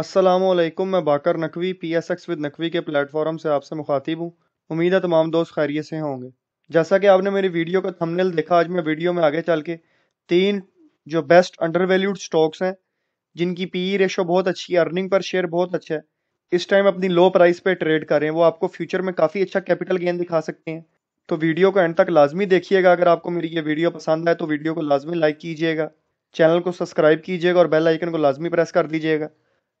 असलम मैं Baqar Naqvi P S X with Naqvi के platform से आपसे मुखातिब हूँ उम्मीद है तमाम दोस्त खैरियत से होंगे जैसा कि आपने मेरी वीडियो का थंबनेल देखा आज मैं वीडियो में आगे चल के तीन जो बेस्ट अंडरवैल्यूड स्टॉक्स हैं जिनकी पी रेशो e बहुत अच्छी है अर्निंग पर शेयर बहुत अच्छा है इस टाइम अपनी लो प्राइस पर ट्रेड करें वो आपको फ्यूचर में काफ़ी अच्छा कैपिटल गेन दिखा सकते हैं तो वीडियो को एंड तक लाजमी देखिएगा अगर आपको मेरी ये वीडियो पसंद आए तो वीडियो को लाजमी लाइक कीजिएगा चैनल को सब्सक्राइब कीजिएगा और बेल आइकन को लाजमी प्रेस कर दीजिएगा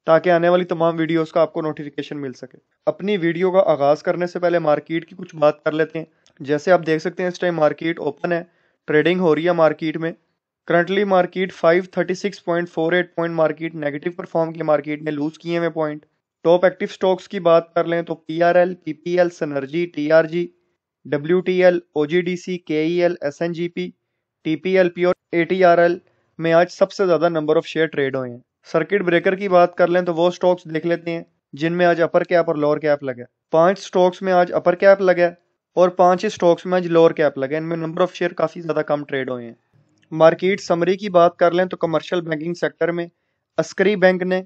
ताकि आने वाली तमाम वीडियोस का आपको नोटिफिकेशन मिल सके अपनी वीडियो का आगाज़ करने से पहले मार्केट की कुछ बात कर लेते हैं जैसे आप देख सकते हैं इस टाइम मार्केट ओपन है ट्रेडिंग हो रही है मार्केट में currently market 536.48 point market negative perform किया मार्केट ने लूज किए हुए पॉइंट टॉप एक्टिव स्टॉक्स की बात कर लें तो P R L P P L synergy T R G W T L O G D C K E L S N G P T P L P और A T R L में आज सबसे ज़्यादा number of share trade हुए हैं circuit breaker की बात कर लें तो वो स्टॉक्स देख लेते हैं जिनमें आज अपर कैप और लोअर कैप लगा पांच स्टॉक्स में आज अपर कैप लगा और पांच ही स्टॉक्स में आज लोअर कैप लगा इनमें नंबर ऑफ शेयर काफ़ी ज़्यादा कम ट्रेड हुए हैं मार्केट समरी की बात कर लें तो कमर्शियल बैंकिंग सेक्टर में अस्करी बैंक ने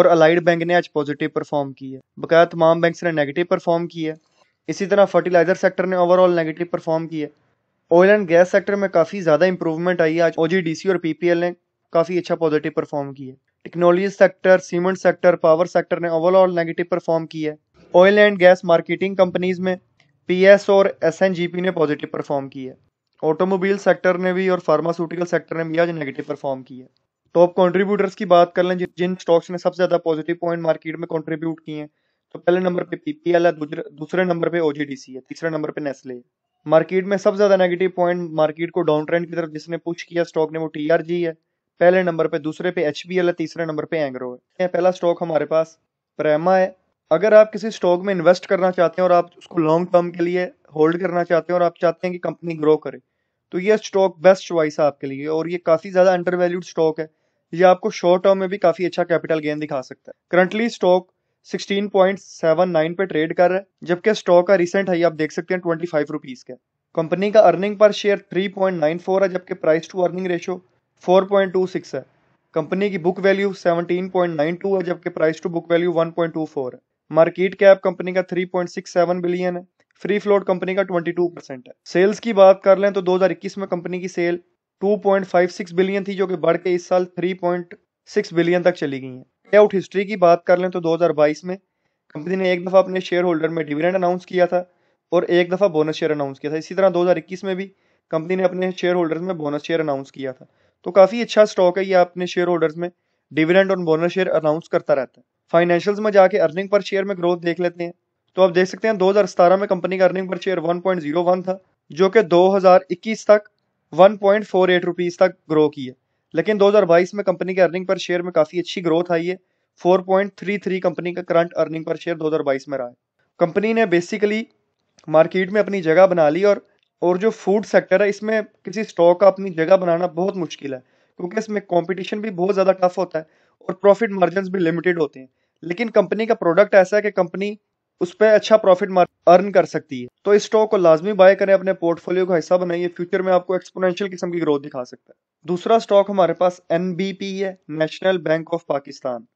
और अलाइड बैंक ने आज पॉजिटिव परफॉर्म की है बकाया तमाम बैंक ने नेगेटिव परफॉर्म किया है इसी तरह फर्टिलाइजर सेक्टर ने ओवरऑल नेगेटिव परफॉर्म की है ऑयल एंड गैस सेक्टर में काफ़ी ज़्यादा इंप्रूवमेंट आई है आज ओ और पी ने काफ़ी अच्छा पॉजिटिव परफॉर्म किया technology sector cement sector power sector ने ओवरऑल नेगेटिव परफॉर्म किया है oil and gas marketing companies में पी और एस ने पॉजिटिव परफॉर्म किया ऑटोमोबाइल सेक्टर ने भी और फार्मास्यूटिकल सेक्टर ने भी आज नेगेटिव परफॉर्म किया टॉप कंट्रीब्यूटर्स की बात कर लें जिन स्टॉक्स ने सबसे ज्यादा पॉजिटिव पॉइंट मार्केट में कंट्रीब्यूट किए हैं तो पहले नंबर पे पीपीएल है दूसरे नंबर पे ओजीडीसी है तीसरे नंबर पे नेस्ले है मार्केट में सबसे ज्यादा नेगेटिव पॉइंट मार्केट को डाउन ट्रेंड की तरफ जिसने पुश किया स्टॉक ने वो टीआरजी है पहले नंबर पे दूसरे पे एच है तीसरे नंबर पे एंग्रो है पहला स्टॉक हमारे पास प्रेमा है अगर आप किसी स्टॉक में इन्वेस्ट करना चाहते हैं और आप उसको लॉन्ग टर्म के लिए होल्ड करना चाहते हैं और आप चाहते हैं कि कंपनी ग्रो करे तो ये स्टॉक बेस्ट चॉइस है आपके लिए और ये काफ़ी ज़्यादा अंडर वैल्यूड स्टॉक है ये आपको शॉर्ट टर्म में भी काफ़ी अच्छा कैपिटल गेन दिखा सकता है करंटली स्टॉक 16.79 पे ट्रेड कर रहा है जबकि स्टॉक का रिसेंट हाई आप देख सकते हैं ट्वेंटी फाइव रुपीज़ का कंपनी का अर्निंग पर शेयर 3.94 है जबकि प्राइस टू अर्निंग रेशो 4.26 है कंपनी की बुक वैल्यू 17.92 है जबकि प्राइस टू बुक वैल्यू 1.24 है मार्केट कैप कंपनी का 3.67 बिलियन है फ्री फ्लोट कंपनी का 22 परसेंट है सेल्स की बात कर लें तो 2021 में कंपनी की सेल 2.56 बिलियन थी जो कि बढ़ के इस साल 3.6 बिलियन तक चली गई है पे आउट हिस्ट्री की बात कर लें तो 2022 में कंपनी ने एक दफ़ा अपने शेयर होल्डर में डिविडेंड अनाउंस किया था और एक दफ़ा बोनस शेयर अनाउंस किया था इसी तरह दो में भी कंपनी ने अपने शेयर होल्डर में बोनस शेयर अनाउंस किया था तो काफ़ी अच्छा स्टॉक है ये अपने शेयर होल्डर्स में डिविडेंड और बोनस शेयर अनाउंस करता रहता है फाइनेंशियल्स में जाके अर्निंग पर शेयर में ग्रोथ देख लेते हैं तो आप देख सकते हैं दो में कंपनी का अर्निंग पर शेयर वन था जो कि दो तक वन पॉइंट तक ग्रो की है लेकिन 2022 में कंपनी के अर्निंग पर शेयर में काफ़ी अच्छी ग्रोथ आई है 4.33 कंपनी का करंट अर्निंग पर शेयर 2022 में रहा है कंपनी ने बेसिकली मार्केट में अपनी जगह बना ली और और जो फूड सेक्टर है इसमें किसी स्टॉक का अपनी जगह बनाना बहुत मुश्किल है क्योंकि इसमें कंपटीशन भी बहुत ज़्यादा टफ होता है और प्रॉफिट मार्जिन भी लिमिटेड होते हैं लेकिन कंपनी का प्रोडक्ट ऐसा है कि कंपनी उस पर अच्छा प्रॉफिट अर्न कर सकती है तो इस स्टॉक को लाजमी बाय करें अपने पोर्टफोलियो का हिस्सा बनाइए फ्यूचर में आपको एक्सपोनेंशियल किस्म की ग्रोथ दिखा सकता है दूसरा स्टॉक हमारे पास एन है नेशनल बैंक ऑफ पाकिस्तान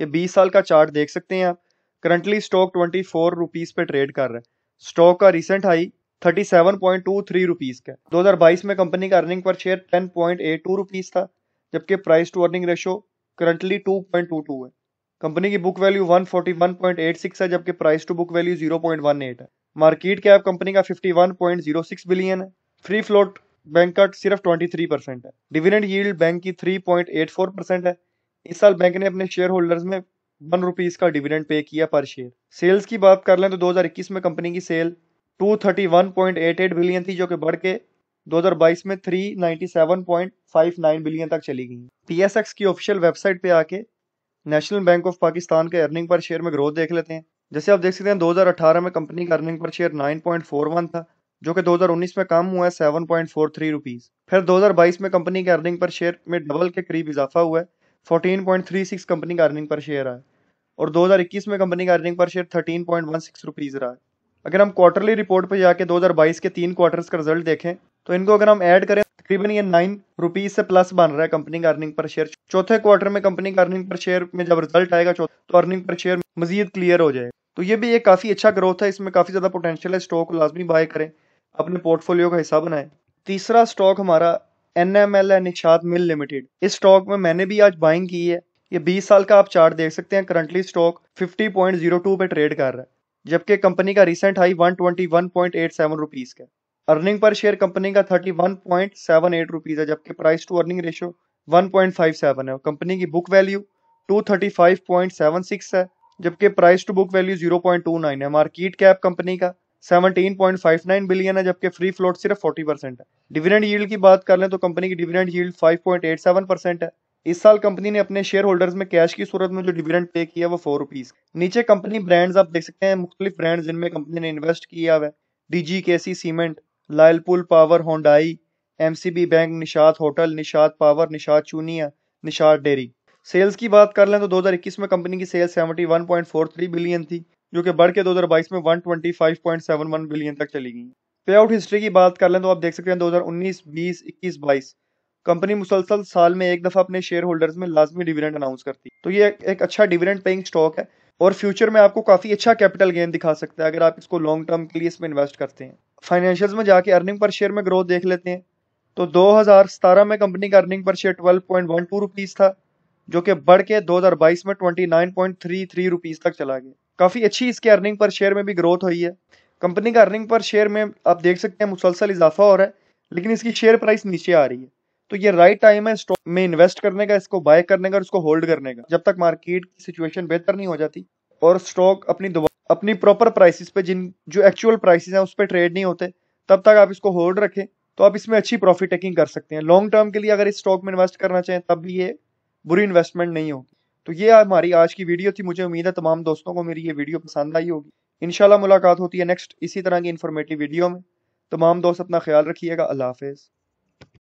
ये 20 साल का चार्ट देख सकते हैं आप currently stock twenty four rupees पे ट्रेड कर रहे हैं स्टॉक का recent high thirty seven point two three rupees का दो हजार बाईस में कंपनी का earning per share ten point eight two rupees था जबकि price to earning ratio currently two point two two है कंपनी की book value one forty one point eight six है जबकि price to book value zero point one eight है market cap company का fifty one point zero six billion है free float bank का सिर्फ twenty three percent है dividend yield bank की three point eight four percent है इस साल बैंक ने अपने शेयर होल्डर्स में वन रुपीज का डिविडेंड पे किया पर शेयर सेल्स की बात कर लें तो 2021 में कंपनी की सेल 231.88 बिलियन थी जो कि बढ़ के 2022 में 397.59 बिलियन तक चली गई एक्स की ऑफिशियल वेबसाइट पे आके नेशनल बैंक ऑफ पाकिस्तान के अर्निंग पर शेयर में ग्रोथ देख लेते हैं जैसे आप देख सकते हैं 2018 में कंपनी का अर्निंग पर शेयर 9.41 था जो कि 2019 में कम हुआ है थ्री रुपीज फिर 2022 में कंपनी के अर्निंग पर शेयर में डबल के करीब इजाफा हुआ है 14.36 कंपनी का अर्निंग पर शेयर आया और 2021 में कंपनी का अर्निंग पर शेयर 13.16 रुपीस रहा है अगर हम क्वार्टरली रिपोर्ट पे जाके 2022 के तीन क्वार्टर्स का रिजल्ट देखें तो इनको अगर हम ऐड करें तकरीबन ये नाइन रुपीज से प्लस बन रहा है कंपनी का अर्निंग पर शेयर चौथे क्वार्टर में कंपनी का अर्निंग पर शेयर में जब रिजल्ट आएगा तो अर्निंग पर शेयर मजीद क्लियर हो जाए तो ये भी एक काफ़ी अच्छा ग्रोथ है इसमें काफ़ी ज़्यादा पोटेंशियल है स्टॉक लाजमी बाय करें अपने पोर्टफोलियो का हिस्सा बनाए तीसरा स्टॉक हमारा एन एम एल है निशात मिल लिमिटेड इस स्टॉक में मैंने भी आज बाइंग की है ये 20 साल का आप चार्ट देख सकते हैं करंटली स्टॉक 50.02 पे ट्रेड कर रहा है जबकि कंपनी का रिसेंट हाई 121.87 रुपीज का अर्निंग पर शेयर कंपनी का 31.78 रुपीज है जबकि प्राइस टू अर्निंग रेशियो 1.57 है कंपनी की बुक वैल्यू 235.76 है जबकि प्राइस टू बुक वैल्यू 0.29 है मार्केट कैप कंपनी का 17.59 बिलियन है जबकि फ्री फ्लोट सिर्फ 40 परसेंट है डिविडेंड यील्ड की बात कर लें तो कंपनी की डिविडेंड यील्ड 5.87 परसेंट है इस साल कंपनी ने अपने शेयर होल्डर्स में कैश की सूरत में जो डिविडेंड पे किया वो फोर रुपीज नीचे कंपनी ब्रांड्स आप देख सकते हैं मुख्तलिफ ब्रांड जिनमें कंपनी ने इन्वेस्ट किया हुआ जी DG KC cement Lalpir power Hyundai MCB bank Nishat hotel Nishat power Nishat Chunian Nishat dairy sales की बात कर लें तो 2021 में कंपनी की फोर 71.43 बिलियन थी जो कि बढ़ के बाईस में 125.71 बिलियन तक चली गई पे आउट हिस्ट्री की बात कर लें तो आप देख सकते हैं 2019, 20, 21, 22 कंपनी मुसलसल साल में एक दफा अपने शेयर होल्डर्स में लाजमी डिविडेंड अनाउंस करती है तो ये एक, अच्छा डिविडेंड पेइंग स्टॉक है और फ्यूचर में आपको काफी अच्छा कैपिटल गेन दिखा सकता है अगर आप इसको लॉन्ग टर्म के लिए इसमें इन्वेस्ट करते हैं फाइनेंशियल में जाके अर्निंग पर शेयर में ग्रोथ देख लेते हैं तो दो में कंपनी का earning per share twelve point था जो कि बढ़ के दो में ट्वेंटी नाइन तक चला गया काफ़ी अच्छी इसके अर्निंग पर शेयर में भी ग्रोथ हुई है कंपनी का अर्निंग पर शेयर में आप देख सकते हैं मुसलसल इजाफा हो रहा है लेकिन इसकी शेयर प्राइस नीचे आ रही है तो ये राइट टाइम है स्टॉक में इन्वेस्ट करने का इसको बाय करने का और इसको होल्ड करने का जब तक मार्केट की सिचुएशन बेहतर नहीं हो जाती और स्टॉक अपनी अपनी प्रॉपर प्राइसिस पे जिन जो एक्चुअल प्राइसिस हैं उस पर ट्रेड नहीं होते तब तक आप इसको होल्ड रखें तो आप इसमें अच्छी प्रॉफिट टेकिंग कर सकते हैं लॉन्ग टर्म के लिए अगर इस स्टॉक में इन्वेस्ट करना चाहें तब भी ये बुरी इन्वेस्टमेंट नहीं होगी तो ये हमारी आज की वीडियो थी मुझे उम्मीद है तमाम दोस्तों को मेरी ये वीडियो पसंद आई होगी इनशाला मुलाकात होती है नेक्स्ट इसी तरह की इन्फॉर्मेटिव वीडियो में तमाम दोस्त अपना ख्याल रखिएगा अल्लाह हाफिज़